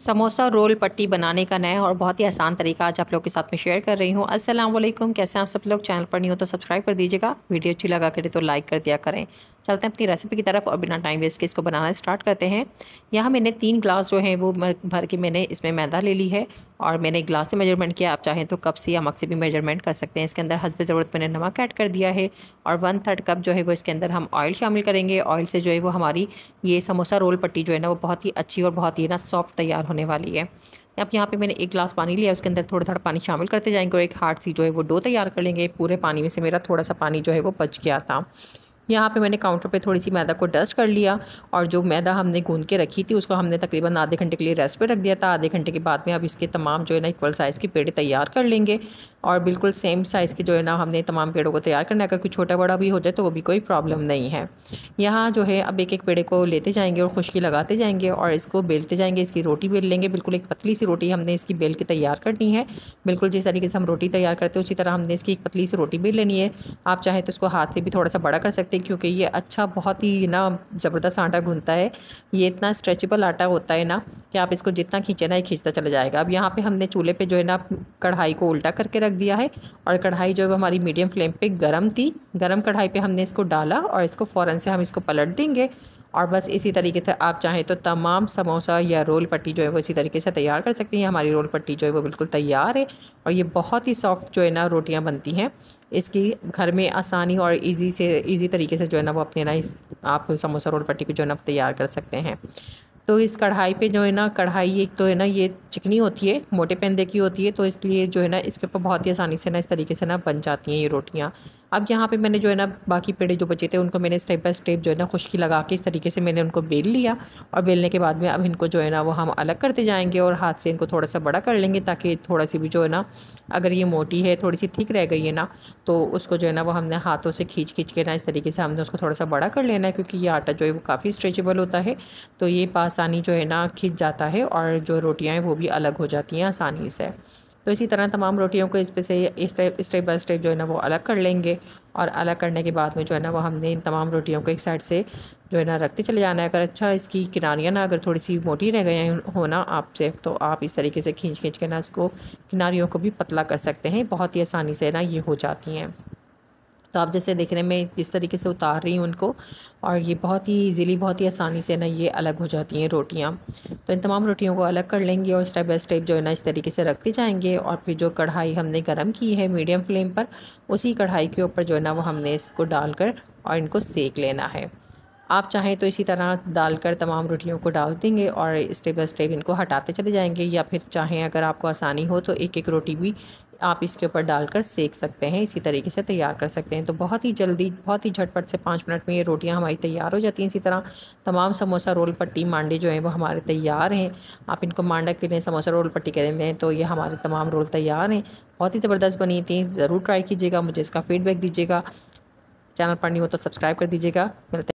samosa role पट्टी बनाने का नया और बहुत ही आसान तरीका आज आप लोग के साथ में शेयर कर रही हूँ अस्सलाम वालेकुम कैसे हैं आप सब लोग चैनल पर नहीं हो तो सब्सक्राइब कर दीजिएगा वीडियो अच्छी लगा करे तो लाइक कर दिया करें चलते हैं अपनी रेसिपी की तरफ और बिना टाइम वेस्ट के इसको बनाना स्टार्ट करते हैं यहाँ मैंने तीन ग्लास जो है वो भर के मैंने इसमें मैदा ले ली है और मैंने ग्लास से मेजरमेंट किया आप चाहें तो कप से या मग से भी मेजरमेंट कर सकते हैं इसके अंदर हंसबे ज़रूरत मैंने नमक ऐड कर दिया है और वन थर्ड कप जो है वो इसके अंदर हम ऑयल शामिल करेंगे ऑयल से जो है वो हमारी ये समोसा रोल पट्टी जो है ना वो बहुत ही अच्छी और बहुत ही ना सॉफ्ट तैयार होने वाली है अब यहाँ पे मैंने एक ग्लास पानी लिया उसके अंदर थोड़ा थोड़ा पानी शामिल करते जाएंगे और एक हार्ड सी जो है वो डो तैयार कर लेंगे पूरे पानी में से मेरा थोड़ा सा पानी जो है वो बच गया था यहाँ पे मैंने काउंटर पे थोड़ी सी मैदा को डस्ट कर लिया और जो मैदा हमने गूंद के रखी थी उसको हमने तकरीबन आधे घंटे के लिए रेस्ट पे रख दिया था आधे घंटे के बाद में अब इसके तमाम जो है ना इक्वल साइज़ के पेड़े तैयार कर लेंगे और बिल्कुल सेम साइज़ के जो है ना हमने तमाम पेड़ों को तैयार करना है अगर कोई छोटा बड़ा भी हो जाए तो वो भी कोई प्रॉब्लम नहीं है यहाँ जो है अब एक एक पेड़े को लेते जाएंगे और खुशकी लगाते जाएंगे और इसको बेलते जाएंगे इसकी रोटी बेल लेंगे बिल्कुल एक पतली सी रोटी हमने इसकी बेल के तैयार करनी है बिल्कुल जिस तरीके से हम रोटी तैयार करते हैं उसी तरह हमने इसकी एक पतली सी रोटी बेल लेनी है आप चाहें तो उसको हाथ से भी थोड़ा सा बड़ा कर सकते सकते क्योंकि ये अच्छा बहुत ही ना ज़बरदस्त आटा गूंथता है ये इतना स्ट्रेचेबल आटा होता है ना कि आप इसको जितना खींचे ना ये खींचता चला जाएगा अब यहाँ पे हमने चूल्हे पे जो है ना कढ़ाई को उल्टा करके रख दिया है और कढ़ाई जो है हमारी मीडियम फ्लेम पर गर्म थी गर्म कढ़ाई पर हमने इसको डाला और इसको फ़ौरन से हम इसको पलट देंगे और बस इसी तरीके से आप चाहें तो तमाम समोसा या रोल पट्टी जो है वो इसी तरीके से तैयार कर सकती हैं हमारी रोल पट्टी जो है वो बिल्कुल तैयार है और ये बहुत ही सॉफ्ट जो है ना रोटियाँ बनती हैं इसकी घर में आसानी और इजी से इजी तरीके से जो है ना वो अपने ना इस आप समोसा रोल पट्टी को जो है ना तैयार कर सकते हैं तो इस कढ़ाई पे जो है ना कढ़ाई एक तो है ना ये चिकनी होती है मोटे पेंदे की होती है तो इसलिए जो है ना इसके ऊपर बहुत ही आसानी से ना इस तरीके से ना बन जाती हैं ये रोटियाँ अब यहाँ पे मैंने जो है ना बाकी पेड़े जो बचे थे उनको मैंने स्टेप बाय स्टेप जो है ना खुशकी लगा के इस तरीके से मैंने उनको बेल लिया और बेलने के बाद में अब इनको जो है ना वो हम अलग करते जाएंगे और हाथ से इनको थोड़ा सा बड़ा कर लेंगे ताकि थोड़ा सी भी जो है ना अगर ये मोटी है थोड़ी सी थिक रह गई है ना तो उसको जो है ना वो हमने हाथों से खींच खींच के ना इस तरीके से हमने उसको थोड़ा सा बड़ा कर लेना है क्योंकि ये आटा जो है वो काफ़ी स्ट्रेचेबल होता है तो ये आसानी जो है ना खींच जाता है और जो रोटियाँ हैं वो भी अलग हो जाती हैं आसानी से तो इसी तरह तमाम रोटियों को इस पे से स्टेप बाई स्टेप जो है ना वो अलग कर लेंगे और अलग करने के बाद में जो है ना वो हमने इन तमाम रोटियों को एक साइड से जो है ना रखते चले जाना है अगर अच्छा इसकी किनारियाँ ना अगर थोड़ी सी मोटी रह गई हो ना आपसे तो आप इस तरीके से खींच खींच के ना इसको किनारियों को भी पतला कर सकते हैं बहुत ही आसानी से ना ये हो जाती हैं तो आप जैसे देख रहे हैं मैं जिस तरीके से उतार रही हूँ उनको और ये बहुत ही ईजिली बहुत ही आसानी से ना ये अलग हो जाती हैं रोटियाँ तो इन तमाम रोटियों को अलग कर लेंगे और स्टेप बाय स्टेप जो है ना इस तरीके से रखते जाएंगे और फिर जो कढ़ाई हमने गर्म की है मीडियम फ्लेम पर उसी कढ़ाई के ऊपर जो है ना वो हमने इसको डालकर और इनको सेक लेना है आप चाहें तो इसी तरह डालकर तमाम रोटियों को डाल देंगे और स्टेप बाय स्टेप इनको हटाते चले जाएंगे या फिर चाहें अगर आपको आसानी हो तो एक एक रोटी भी आप इसके ऊपर डालकर सेक सकते हैं इसी तरीके से तैयार कर सकते हैं तो बहुत ही जल्दी बहुत ही झटपट से पाँच मिनट में ये रोटियां हमारी तैयार हो जाती हैं इसी तरह तमाम समोसा रोल पट्टी मांडे जो हैं वो हमारे तैयार हैं आप इनको मांडा के लिए समोसा रोल पट्टी कह रहे तो ये हमारे तमाम रोल तैयार हैं बहुत ही ज़बरदस्त बनी थी ज़रूर ट्राई कीजिएगा मुझे इसका फीडबैक दीजिएगा चैनल पर नहीं हो तो सब्सक्राइब कर दीजिएगा मिलते